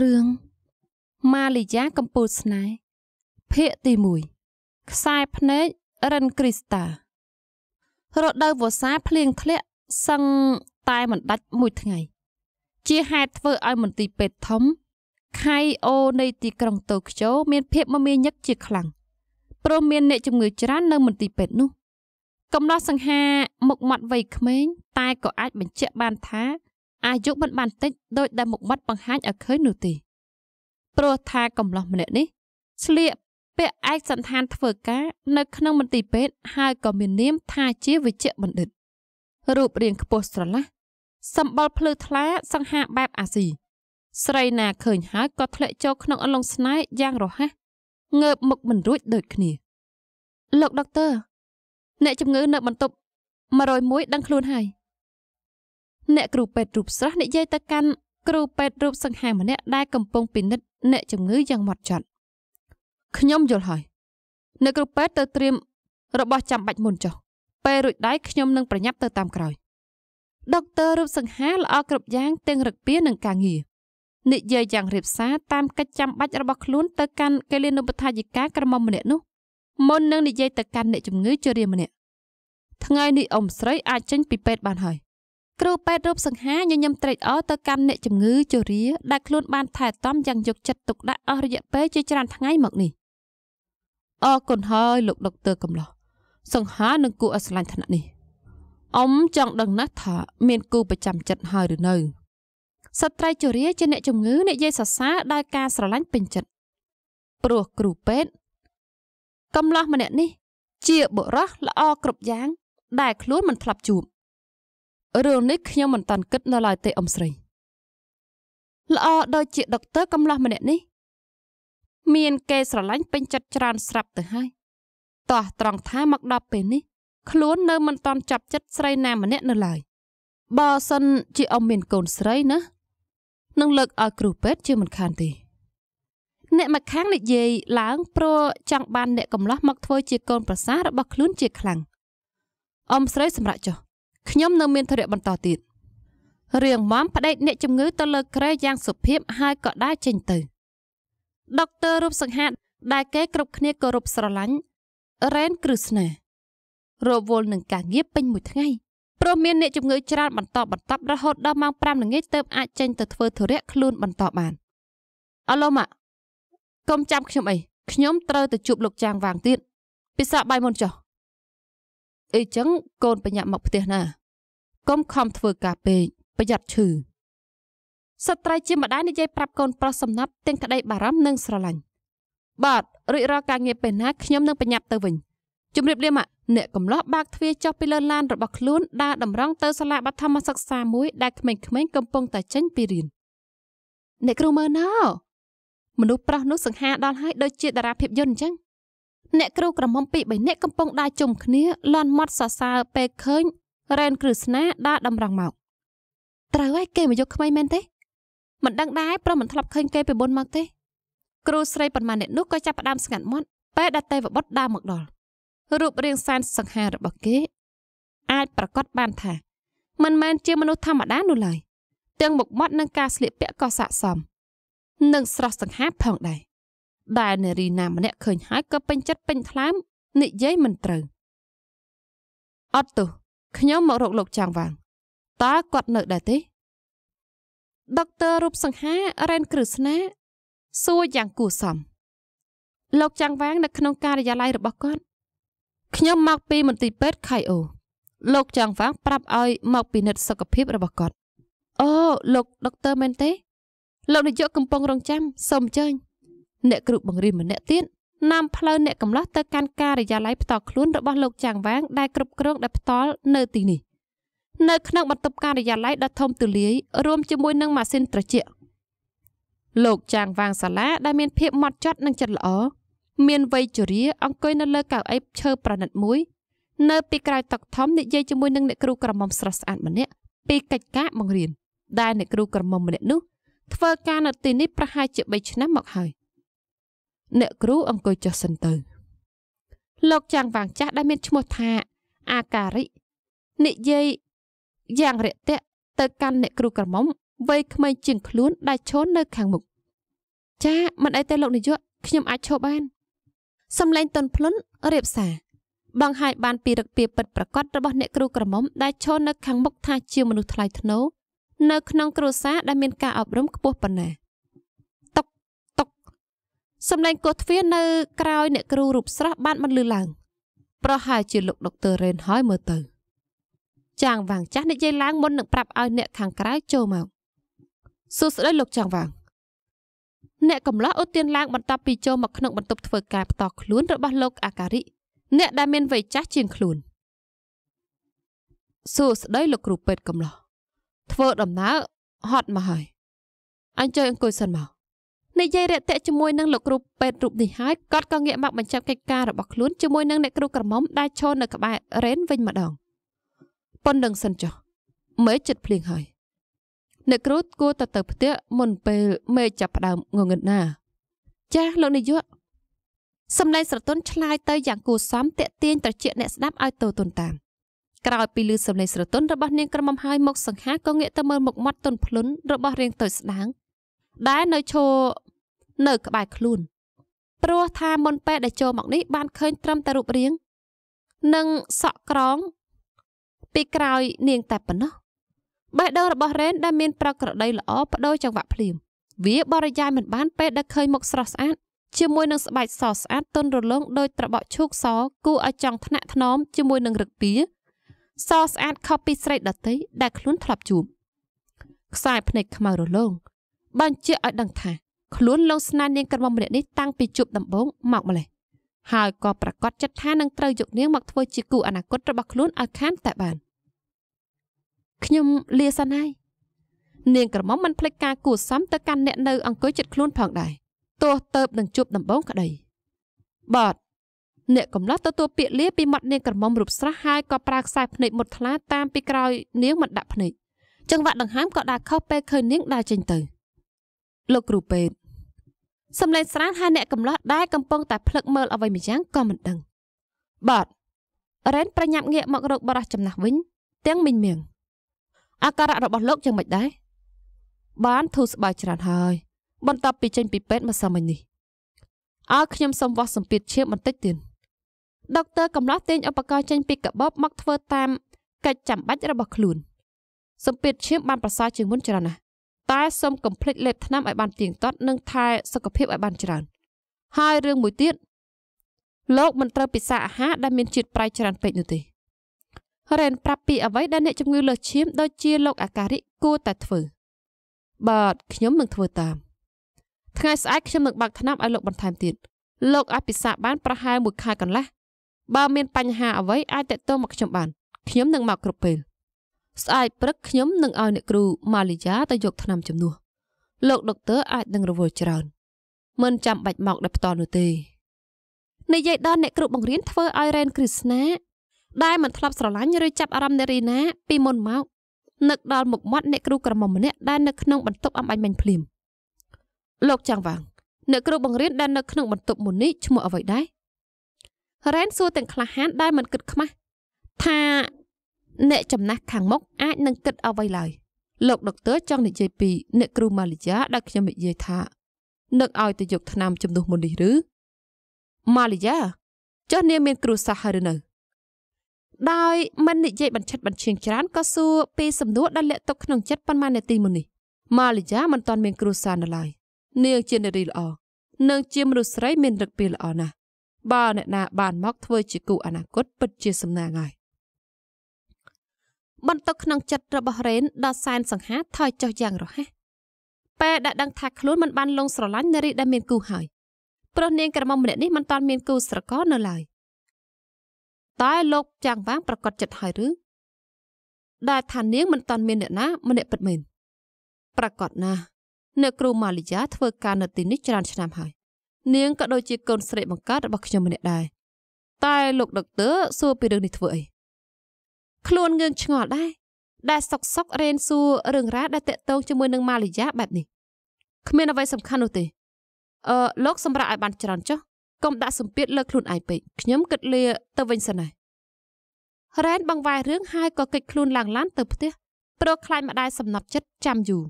រឿងម៉ាលីយ៉ាកំពូលស្នេហ៍ភាគទី1ខ្សែភ្នែករិនគ្រីស្តារដូវវស្សាភ្លៀងធ្លាក់សឹងតែមិនដាច់មួយថ្ងៃ ជាហេតុធ្វើឲ្យមន្ទីរពេទ្យធំខៃអូនៃទីក្រុងតូក្យូមាន ភាពមមាញឹកជាខ្លាំងព្រមមានអ្នកជំងឺច្រើននៅមន្ទីរពេទ្យនោះ កំណោះសង្ហាមុខមាត់វ័យក្មេង តែក៏អាចបញ្ជាក់បានថាអាយុមិនបានតិចដោយដែលមុខមាត់បង្ហាញឲ្យឃើញនោះទេព្រោះថាកំឡោះម្នាក់នេះស្លៀកពាក់ឯកសន្តានធ្វើការនៅក្នុងមន្ទីរពេទ្យហើយក៏មាននាមថាជាវិជ្ជបណ្ឌិតរូបរាងខ្ពស់ស្រឡះសម្បល់ភ្លឺថ្លាសង្ហាបែបអាស៊ីស្រីណាឃើញហើយក៏ធ្លាក់ចូលក្នុងអន្លង់ស្នេហ៍យ៉ាងរហ័សងើបមុខមិនរួចដូចគ្នា លោកដុកទ័រអ្នកជំងឺនៅបន្ទប់101ដឹងខ្លួនហើយអ្នកគ្រូពេទ្យរូបស្រស់និយាយទៅកាន់គ្រូពេទ្យរូបសង្ហាម្នាក់ដែលកំពុងពិនិត្យអ្នកជំងឺយ៉ាងម៉ត់ចត់ខ្ញុំយល់ហើយអ្នកគ្រូពេទ្យទៅត្រៀមរបស់ចាំបាច់មុនចុះពេលរួចដៃខ្ញុំនឹងប្រញាប់ទៅតាមក្រោយដុកទ័ររូបសង្ហាល្អគ្រប់យ៉ាងទាំងរឹកពីនិងការងារនិយាយយ៉ាងរៀបសារតាមកិច្ចចាំបាច់របស់ខ្លួនទៅកាន់កេលានុបដ្ឋាយិកាក្រមុំម្នាក់នោះមុននឹងនិយាយទៅកាន់អ្នកជំងឺជារៀមម្នាក់ថ្ងៃនេះអ៊ំស្រីអាចចេញ ពីពេទ្យបានហើយគ្រូពេទ្យរូបសង្ហាញញឹមត្រេកអរទៅកាន់អ្នកជំងឺជរាដែលខ្លួនបានថែទាំយ៉ាងយកចិត្តទុកដាក់អស់រយៈពេលជាច្រើនថ្ងៃមកនេះអរគុណហើយ លោកដុកទ័រកំឡោះសង្ហានឹងគូអស្លាញ់ថ្នាក់នេះអ៊ំចង់ដឹងណាស់ថាមានគូប្រចាំចិត្តហើយឬនៅស្ត្រីជរាជាអ្នកជំងឺនិយាយសរសើរដោយការស្រឡាញ់ពេញចិត្តព្រោះគ្រូពេទ្យកំឡោះម្នាក់នេះ ជាបុរសល្អគ្រប់យ៉ាងដែលខ្លួនមិនធ្លាប់ជួបរឿងនេះខ្ញុំមិនតាន់គិតនៅឡើយទេអ៊ំស្រីល្អដូចជាដុកទ័រកំឡោះម្នាក់នេះ មានគេស្រឡាញ់ពេញចិត្តច្រើនស្រាប់ទៅហើយតោះត្រង់ថាមកដល់ពេលនេះខ្លួននៅមិនតាន់ចាប់ចិត្តស្រីណាម្នាក់នៅឡើយបើសិនជាអ៊ំមានកូនស្រីណានឹងលើកឲ្យគ្រូពេទ្យជាមិនខានទេអ្នកមកខាងនិយាយឡើងព្រោះចង់បានអ្នកកំឡោះមកធ្វើជាកូន ប្រសាររបស់ខ្លួនជាខ្លាំងអ៊ំស្រីសម្រាប់ចុះខ្ញុំនៅមានធរៈបន្តទៀតរឿងម៉មប្តេជ្ញាអ្នកជំងឺទៅលើក្រែយ៉ាងសុភាពហើយក៏ដើរចេញទៅដុកទ័ររូបសង្ហាដែលគេគ្រប់គ្នាគោរពស្រឡាញ់រ៉េនគ្រឹស្ណារវល់នឹងការងារពេញមួយថ្ងៃព្រោះមានអ្នកជំងឺច្រើនបន្តបន្ទាប់រហូតដល់ម៉ោង5ល្ងាចទើបអាចចេញទៅធ្វើធុរៈខ្លួនបន្តបានអឡូម៉ាកុំចាំខ្ញុំអីខ្ញុំត្រូវទៅជួបលោកចាងវាងទៀតពិសាបាយមុនចុះអីចឹងកូនប្រញាប់មកផ្ទះណាកុំខំធ្វើការពេកប្រយ័ត្នឈឺស្ត្រីជាម្ដាយនិយាយ ប្រាប់កូនប្រុសសំណប់ទាំងក្តីបារម្ភនិងស្រឡាញ់បាទរួចរាល់ការងារពេលណាខ្ញុំនឹងប្រញាប់ទៅវិញជំរាបលាមកអ្នកកំឡោះបាក់ទ្វារចុះពីលើឡានរបស់ខ្លួនដើរតម្រង់ទៅសាលាបឋមសិក្សាមួយដែលក្មេងៗកំពុងតែចេញពីរៀនអ្នកគ្រូមើលណោមនុស្សប្រុសនោះសង្ហាដល់ហើយដូចជាតារាភាពយន្តអញ្ចឹងអ្នកគ្រូក្រមុំពីរបីនាក់កំពុងដើរជុំគ្នាលន់មាត់សរសើរពេលឃើញរ៉ែនគ្រឹស្ណាដើរតម្រង់មកត្រូវហើយគេមកយកក្មេងមែនទេមិនដឹងដែរព្រោះមិនធ្លាប់ឃើញគេពីមុនមកទេគ្រូស្រីប៉ុន្មានអ្នកនោះក៏ចាប់ផ្ដើមស្ងាត់មាត់ពេលដែលទេវបុត្រដើរមកដល់រូបរាងសែនសង្ហារបស់គេអាចប្រកាសបានថាមិនមែនជាមនុស្សធម្មតានោះឡើយទាំងមុខមាត់និងការស្លៀកពាក់ក៏ស័ក្តិសមនឹងស្រស់សង្ហាផងដែរដែលនារីណាម្នាក់ឃើញហើយក៏ពេញចិត្តពេញថ្លើមនិយាយមិនត្រូវអត់ទោះខ្ញុំមករកលោកចាំងវ៉ាងតើគាត់នៅដែរទេដុកទ័ររូបសង្ហារ៉ែនគ្រឹស្ណាសួរយ៉ាងគួសមលោក ចាំងវ៉ាង នៅក្នុងការិយាល័យរបស់គាត់ខ្ញុំមកពីមន្ទីរពេទ្យខៃអូលោកចាំងវ៉ាង ប្រាប់ឲ្យមកពិនិត្យសុខភាពរបស់គាត់អូលោកដុកទ័រមែនទេលោកនាយកកំពុងរងចាំសូមអញ្ជើញអ្នកគ្រូបង្រៀនម្នាក់ទៀតនាំផ្លូវអ្នកកំឡោះទៅកាន់ការិយាល័យផ្ទាល់ខ្លួនរបស់លោកចាងវាងដែលគ្រប់គ្រងដោយផ្ទាល់នៅទីនេះនៅក្នុងបន្ទប់ការិយាល័យដ៏ធំទូលាយរួមជាមួយនឹងម៉ាស៊ីនត្រជាក់លោកចាងវាងសាឡាដែលមានភាពម៉ត់ចត់និងចិត្តល្អមានវ័យជរាអង្គុយនៅលើកៅអីឈើប្រណិតមួយ នៅពីក្រោយតុធំនិយាយជាមួយនឹងអ្នកគ្រូក្រមុំស្រស់ស្អាតម្នាក់ពីកិច្ចការបង្រៀនដែលអ្នកគ្រូក្រមុំម្នាក់នោះ ធ្វើការនៅទីនេះប្រហែលជា3ឆ្នាំមកហើយអ្នកគ្រូអង្គុយចុះសិនទៅលោកចាំងវាងចាស់ដែលមានឈ្មោះថាអាការិនិយាយយ៉ាងរាក់ទាក់ទៅកាន់អ្នកគ្រូក្រមុំវ័យក្មេងជាងខ្លួន ដែលឈរនៅ ខាងមុខចាមិនអីទេលោកនាយកខ្ញុំអាចឈរបានសំឡេងតន់ភ្លុនរៀបសារបង្ហាញបានពីរឹកពីពិតប្រកបរបស់អ្នកគ្រូក្រមុំដែលឈរនៅខាងមុខថាជាមនុស្សថ្លៃថ្នូរនៅក្នុងគ្រួសារដែលមានការអប់រំខ្ពស់ប៉ុណ្ណាសម្លេងគោះទ្វារនៅក្រោយអ្នកគ្រូរូបស្រស់បានបន្លឺឡើង ប្រហែលជាលោកដុកទ័ររ៉េនហើយមើលទៅ ចាងវាងចាស់និយាយឡើងមុននឹងប្រាប់ឲ្យអ្នកខាងក្រៅចូលមកសួស្តីលោកចាងវាងអ្នកកំឡោះអូទានឡើងបន្ទាប់ពីចូលមកក្នុងបន្ទប់ធ្វើការផ្ទាល់ខ្លួនរបស់លោកអាការីអ្នក ដែលមានវ័យចាស់ជាងខ្លួនសួស្តីលោកគ្រូពេទ្យកំឡោះធ្វើដំណើរហត់មកហើយអញ្ជើញអង្គុយសិនមកនិយាយរាក់ទាក់ជាមួយនឹងលោកគ្រូពេទ្យរូបនេះហើយគាត់ក៏ងាកមកបញ្ចប់កិច្ចការរបស់ខ្លួនជាមួយនឹងអ្នកគ្រូក្រមុំដែលឈរនៅក្បែររ៉េនវិញម្ដងប៉ុណ្្នឹងសិនចុះមេចិត្តភ្លៀងហើយអ្នកគ្រូគួរតែទៅផ្ទះមុនពេលមេចាប់ផ្ដើមងងឹតណាចាស់លោកនាយកសម្លេងស្រទន់ឆ្លើយទៅយ៉ាងគួរសមតាក់ទាញត្រចៀកអ្នកស្ដាប់ឲ្យទៅទន្តាមក្រោយពីលឺសម្លេងស្រទន់របស់នាងក្រមុំហើយមុខសង្ហាក៏ងាកទៅមើលមុខមាត់ទុនភ្លុនរបស់រាងតូចស្ដាង ដែលនៅឈរនៅក្បែរខ្លួនព្រោះថាមុនពេលដែលចូលមកនេះ បានឃើញត្រឹមតែរូបរាងនិងសក់ក្រងពីក្រោយនាងតែប៉ុណ្ណោះបេះដូងរបស់រ៉េនដែលមានប្រក្រតីល្អបដូរចង្វាក់ភ្លាម វាបរិយាយមិនបានពេលដែលឃើញមុខស្រស់ស្អាតជាមួយនឹងស្បែកសស្អាតទន់រលោងដោយត្របកឈូកសគូឲ្យចង់ថ្នាក់ថ្នមជាមួយនឹងរឹកពីសស្អាតខុសពីស្រីដតីដែល ខ្លួន ធ្លាប់ជួបខ្សែភ្នែកខ្មៅរលោងបញ្ជាក់ឲ្យដឹងថាខ្លួនលោកស្នានាងកណ្មុំម្នាក់នេះតាំងពីជួបដំបូងមកម្លេះហើយក៏ប្រកាសចិត្តថានឹងត្រូវយកនាងមកធ្វើជាគូអនាគតរបស់ខ្លួនឲ្យខានតែបានខ្ញុំលាសានហើយនាងក្រមុំមិនភ្លេចការគួសមទៅកាន់អ្នកនៅអង្គុយចិត្តខ្លួនផងដែរទោះទៅបនឹងជួបដំបងក្តីបាទអ្នកកំឡោះទទួលពាក្យលាពីមាត់នាងក្រមុំរូបស្រស់ហើយក៏ប្រើខ្សែភ្នែកមុតថ្លាតាមពីក្រោយនាងមិនដាក់ភ្នែកចង្វាក់ដង្ហើមក៏ដើរខុសពេលឃើញនាងដើរចេញទៅលោកគ្រូពេទ្យសំឡេងស្រានហើយអ្នកកំឡោះដែរកំពុងតែភ្លឹកមើលអ្វីម្យ៉ាងក៏មិនដឹងបាទរ៉េនប្រញាប់ងាកមករកបរោះចំណាស់វិញទាំងមីងមៀងអាការៈរបស់លោកយ៉ាងម៉េចដែរបានធូរស្បើយច្រើនហើយ បន្ទាប់ពីចេញពីពេទ្យមកសម័យនេះឲ្យខ្ញុំសុំវាស់សម្ពាធឈាមបន្តិចទៀតដុកទ័រកំឡោះទាញឧបករណ៍ចេញពីកាបូបមកធ្វើតាមកិច្ចចាំបាច់របស់ខ្លួនសម្ពាធឈាមបានប្រសើរជាងមុនច្រើនណាស់តែសូមកុំភ្លេចលេបថ្នាំឲ្យបានទៀងទាត់និងថែសុខភាពឲ្យបានច្រើនហើយរឿងមួយទៀតលោកមិនត្រូវពិសាអាហារដែលមានជាតិប្រៃច្រើនពេកនោះទេរ៉េនប្រាប់ពីអ្វីដែលអ្នកជំងឺលើសឈាម ដូចជាលោកអាការិកគួរតែធ្វើបាទខ្ញុំនឹងធ្វើតាមថ្ងៃស្អែកខ្ញុំនឹងបាក់ថ្នាំឲ្យលោកបន្ថែមទៀតលោកអាចពិសាបានប្រហែលមួយខែកន្លះបើមានបញ្ហាអ្វីអាចតាក់ទងមកខ្ញុំបានខ្ញុំនឹងមកគ្រប់ពេលស្អែកព្រឹកខ្ញុំនឹងឲ្យអ្នកគ្រូម៉ាលីយ៉ាទៅយកថ្នាំជំនួសលោកដុកទ័រអាចនឹងរវល់ច្រើនមិនចាំបាច់មកដល់ផ្ទាល់នោះទេនិយាយដល់អ្នកគ្រូបង្រៀនធ្វើឲ្យរ៉ែនគ្រឹស្ណាដែលមិនធ្លាប់ស្រឡាញ់ឬចាប់អារម្មណ៍នារីណា ពីមុនមកនឹកដល់មុខមាត់អ្នកគ្រូក្រមុំម្នាក់ដែល នៅក្នុងបន្ទប់អំបញ្ញមិញភ្លាមលោកចាំងវាងអ្នកគ្រូបង្រៀនដែលនៅក្នុងបន្ទប់មុននេះឈ្មោះអ្វីដែររ៉ែនសួរទាំងក្លាហាន ដែលមិនគិតខ្មាស់ថាអ្នកចំណាស់ខាងមុខអាចនឹងគិតអ្វីឡើយលោកដុកទ័រចង់និយាយពីអ្នកគ្រូម៉ាឡេយ៉ាដែលខ្ញុំនិយាយថានឹកឲ្យទៅយកឆ្នាំជំនួសមុននេះឬម៉ាឡេយ៉ាចុះនាងមានគ្រូសាស្ត្រហើយឬនៅដោយមិននិយាយបញ្ឆិតបញ្ឈៀងច្រើនក៏សួរពីសំណួរដែលលាក់ទុកក្នុងចិត្តប៉ុន្មាននាទីមុននេះម៉ាលីយ៉ាមិនទាន់មាន គ្រួសារនៅឡើយនាងជានារីល្អនិងជាមនុស្សស្រីមានឫកពីល្អណាស់បើអ្នកណាបានមកធ្វើជាគូអនាគតពិតជាសំណាងហើយបន្ទុកក្នុងចិត្តរបស់រ៉េនដ៏សែនសង្ហា ថយចុះយ៉ាងរហ័សពេលដែលដឹងថាខ្លួនមិនបានលងស្រឡាញ់នារីដែលមានគូហើយព្រោះនាងក្រមុំម្នាក់នេះមិនទាន់មានគូស្រករនៅឡើយតែលោកចាំងវាងប្រកាសចិត្តហើយឬដែលថានាងមិនទាន់មានអ្នកណាម្នាក់ពិតមែនប្រកាសណាអ្នកគ្រូម៉ាលីយ៉ាធ្វើការនៅទីនេះច្រើនឆ្នាំហើយនាងក៏ដូចជាកូន ស្រីបង្កើតរបស់ខ្ញុំម្នាក់ដែរតែលោកដុកទ័រសួរពីរឿងនេះធ្វើអីខ្លួនងឿងឆ្ងល់ដែរដែលសុកសុករេនសួររឿងរ៉ាវដែលតាក់ទងជាមួយនឹងម៉ាលីយ៉ាបែបនេះគ្មានអ្វីសំខាន់នោះទេអឺលោកសម្រាប់ឲ្យបានច្រើនចុះកុំដាក់សម្ពាធលើខ្លួនឯងពេកខ្ញុំគិតលាទៅវិញសិនហើយរ៉ែនបង្វែររឿងហើយក៏កិច្ចខ្លួនឡើងឡានទៅផ្ទះព្រោះខ្លាចម្ដាយសំណប់ចិត្តចាំយូរ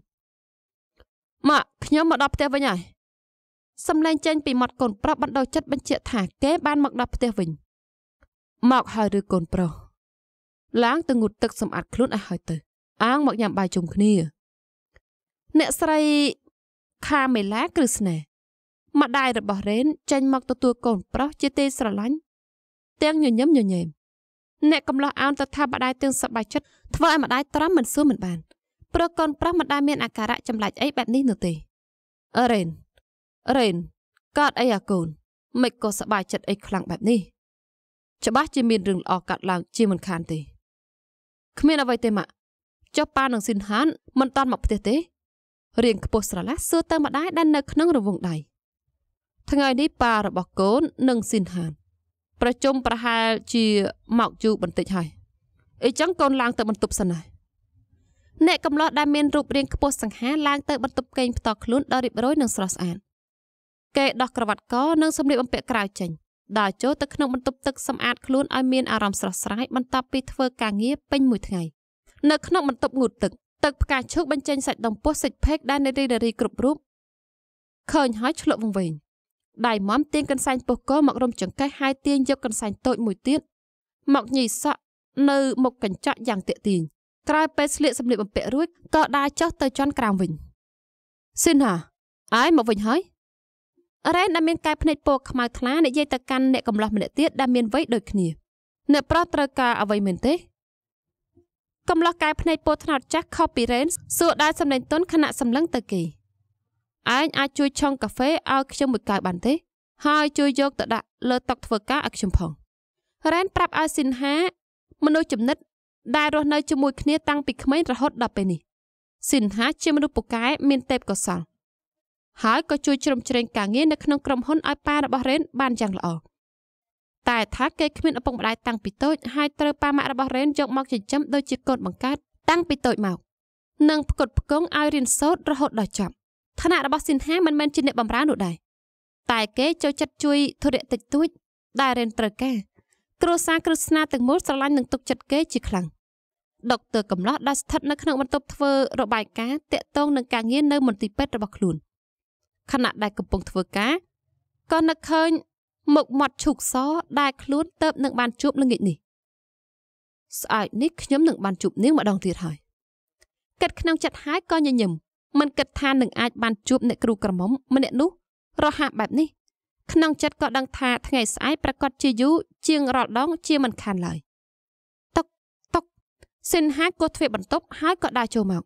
ម៉ាក់ខ្ញុំមកដល់ផ្ទះវិញហើយសំឡេងចេញពីមាត់កូនប្រុសបណ្ដោះចិត្តបញ្ជាក់ថាគេបានមកដល់ផ្ទះវិញ មកហើយឬកូនប្រុសឡើងទៅងូតទឹកសម្អាតខ្លួនឲ្យហើយទៅអាងមកញ៉ាំបាយជុំគ្នាអ្នកស្រីខាមេឡាគ្រឹស្នេម្ដាយរបស់រ៉េន ចេញមកទទួលកូនប្រុសជាទេស្រឡាញ់ទាំងញញឹមញញែមអ្នកកំឡោះអោនទៅថាម្ដាយទាំងសប្បាយចិត្តធ្វើឲ្យម្ដាយត្រាំមិនសួរមិនបានព្រោះកូនប្រុសមិនដែលមាន អាការៈចម្លែកអីបែបនេះនោះទេរ៉េនរ៉េនកើតអីអាកូនមិនក៏សប្បាយចិត្តអីខ្លាំងបែបនេះច្បាស់ជាមានរឿងល្អកាត់ឡើងជាមិនខានទេគ្មានអ្វីទេម៉ាក់ចុះប៉ានឹងស៊ីនហានមិនតាន់មកផ្ទះទេរៀងខ្ពស់ស្រឡះសួរទៅម្ដាយដែលនៅក្នុងរវងដៃថ្ងៃនេះប៉ារបស់កូននឹងស៊ីនហានប្រជុំប្រហែលជាមកយូរបន្តិចហើយអីចឹងកូនឡើងទៅបន្ទប់សិនណាអ្នកកំឡោះដែលមានរូបរាងខ្ពស់សង្ហាឡើងទៅបន្ទប់គេងផ្ទាល់ខ្លួនដ៏រៀបរយនិងស្រស់ស្អាតគេដោះក្រវ៉ាត់កនិងសម្លៀកបំពាក់ក្រៅចេញដើរចូលទៅក្នុងបន្ទប់ទឹកសម្អាតខ្លួនឲ្យមានអារម្មណ៍ស្រស់ស្រាយបន្ទាប់ពីធ្វើការងារពេញមួយថ្ងៃនៅក្នុងបន្ទប់ងូតទឹកទឹកផ្កាឈូកបញ្ចេញសាច់ដុំពោះសាច់ភេកដែលនារីនារីគ្រប់រូបឃើញហើយឆ្លក់វង្វេងដៃម៉មទាញកន្សែងពោះកលមករុំចង្កេះហើយទាញយកកន្សែងតូចមួយទៀតមកញីសក់នៅមុខកញ្ចក់យ៉ាងទាក់ទាញក្រោយពេលស្លៀកសម្លៀកបំពាក់រួចក៏ដើរចុះទៅជន់ក្រោមវិញស៊ីនហា អាយមកវិញហើយរ៉ែនដែលមានកែភ្នែកពណ៌ខ្មៅថ្លានិយាយទៅកាន់អ្នកកំឡោះម្នាក់ទៀតដែលមានវ័យដូចគ្នាអ្នកប្រុសត្រូវការអ្វីមែនទេកំឡោះកែ ភ្នែកពណ៌ត្នោតចាស់ខុសពីរ៉េនសួរដែរសម្លេងទុនខណៈសម្លឹងទៅគេឯងអាចជួយឆុងកាហ្វេឲ្យខ្ញុំមួយកែវបានទេ ហើយជួយយកទៅដាក់លើតុធ្វើការឲ្យខ្ញុំផងរ៉ែនប្រាប់ឲ្យស៊ីនហាមនុស្សចំណិតដែលរស់នៅជាមួយគ្នាតាំងពីក្មេងរហូតដល់ពេលនេះស៊ីនហាជាមនុស្សពូកែមានទេពកោសល្យហើយក៏ជួយជ្រោមជ្រែងការងារនៅក្នុងក្រុមហ៊ុនឲ្យប៉ារបស់រ៉េនបានយ៉ាងល្អតែថាគេគ្មានឪពុកម្ដាយតាំងពីតូចហើយត្រូវប៉ាម៉ាក់របស់រ៉េនយកមកចិញ្ចឹមដូចជាកូនបង្កើតតាំងពីតូចមកនិងផ្គត់ផ្គង់ឲ្យរៀនសូត្ររហូតដល់ចប់ឋានៈរបស់ស៊ីនហាមិនមែនជាអ្នកបម្រើនោះដែរតែគេចូលចិត្តជួយធុរៈតិចតួចដែលរ៉េនត្រូវការគ្រួសារគ្រួសារទាំងមូលស្រឡាញ់និងទុកចិត្តគេជាខ្លាំងដុកទ័រកំឡោះដែលស្ថិតនៅក្នុងបន្ទប់ធ្វើរបាយការណ៍តាក់ទងនឹងការងារនៅមន្ទីរពេទ្យរបស់ខ្លួន។ខណៈដែលកំពុងធ្វើការក៏នឹកឃើញមុខមាត់ឈូកសដែលខ្លួនទៅបនឹងបានជួបល្ងាចនេះស្អែកនេះខ្ញុំនឹងបានជួបនាងម្ដងទៀតហើយគិតក្នុងចិត្តហើយក៏ញញឹមមិនគិតថានឹងអាចបានជួបអ្នកគ្រូក្រមុំម្នាក់នោះរហ័សបែបនេះក្នុងចិត្តក៏ដឹងថាថ្ងៃស្អែកប្រកាសជាយូរជាងរាល់ដង ជាមិនខានឡើយតុកតុកសិនហាក៏ទ្វេបន្ទប់ហើយក៏ដើរចូលមក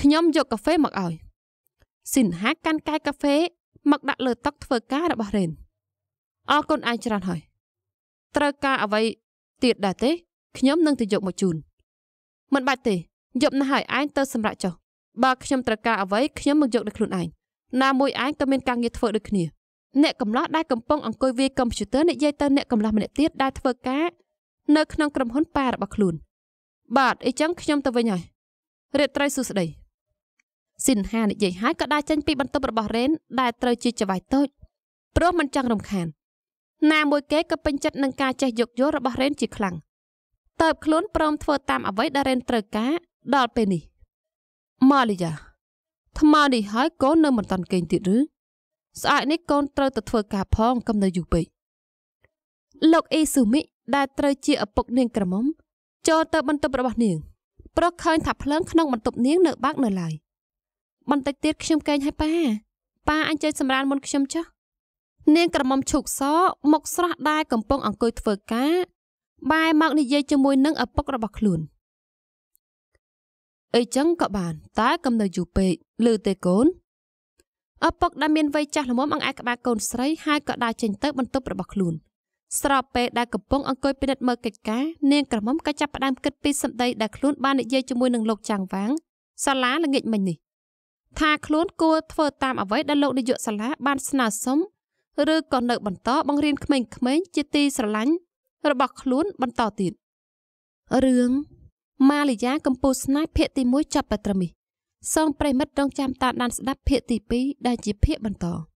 ខ្ញុំយកកាហ្វេមកឲ្យស៊ីនហាកាន់កាយកាហ្វេមកដាក់លើតុធ្វើការរបស់រ៉េនអរគុណឯងច្រើនហើយត្រូវការអ្វីទៀតដែរទេខ្ញុំនឹងទៅយកមកជូន មិនបាច់ទេយកណាស់ហើយឯងទៅសម្រាប់ចុះបើខ្ញុំត្រូវការអ្វីខ្ញុំមកយកដោយខ្លួនឯងណាមួយឯងក៏មានការងារធ្វើដូចគ្នាអ្នកកំឡោះដែលកំពុងអង្គុយវាយកុំព្យូទ័រនិយាយទៅអ្នកកំឡោះម្នាក់ទៀតដែលធ្វើការនៅក្នុងក្រុមហ៊ុនប៉ារបស់ខ្លួនបាទអីចឹងខ្ញុំទៅវិញហើយរាត្រីសួស្តីស៊ីនហានិយាយហើយក៏ដើរចេញពីបន្ទប់របស់រ៉េនដែលត្រូវជាចវាយតូចព្រោះមិនចង់រំខានណាមួយគេក៏ពេញចិត្តនឹងការចេះយោគយល់របស់រ៉េនជាខ្លាំងតើបខ្លួនព្រមធ្វើតាមអ្វីដែលរ៉េនត្រូវការដល់ពេលនេះម៉ាលីយ៉ាថ្មនេះហើយកូននៅមិនតាន់គេងទៀតឬស្អែកនេះកូនត្រូវទៅធ្វើការផងកុំនៅយូរពេកលោកអ៊ីស៊ូមីដែលត្រូវជាឪពុកនាងក្រមុំចូលទៅបន្ទប់របស់នាងប្រកឃើញថាភ្លើងក្នុងបន្ទប់នាង នៅបាក់នៅឡើយ។បន្តិចទៀតខ្ញុំកេងឲ្យប៉ាប៉ាអញចេញសម្រានមុនខ្ញុំចុះនាងក្រមុំឈូកសមកស្រស់ដែរកំពុងអង្គុយធ្វើការបែរមកនិយាយជាមួយនឹងឪពុករបស់ខ្លួនអីចឹងក៏បានតែកំនៅយូរពេកឬទេកូនឪពុកដែលមានវ័យចាស់ល្មមអង្អែលក្បាលកូនស្រីហើយក៏ដើរចេញទៅបន្ទប់របស់ខ្លួនស្របពេលដែលកំពុងអង្គុយពិនិត្យមើលកិច្ចការនាងក្រមុំក៏ចាប់ផ្ដើមគិតពីសម្ដីដែលខ្លួនបាននិយាយជាមួយនឹងលោកចាងវាងសាលាល្ងាចមិញនេះថាខ្លួនគួរធ្វើតាមអ្វីដែលលោកនាយកសាលាបានស្នើសុំ ឬក៏នៅបន្តបង្រៀនក្មេងៗជាទីស្រឡាញ់របស់ខ្លួនបន្តទៀតរឿងម៉ាលីយ៉ាកំពូលស្នេហ៍ភាគទី1ចាប់បត្រឹមនេះសូមប្រិមិត្តរងចាំតាមដាន ស្ដាប់ភាគទី2ដែលជាភាគបន្ត។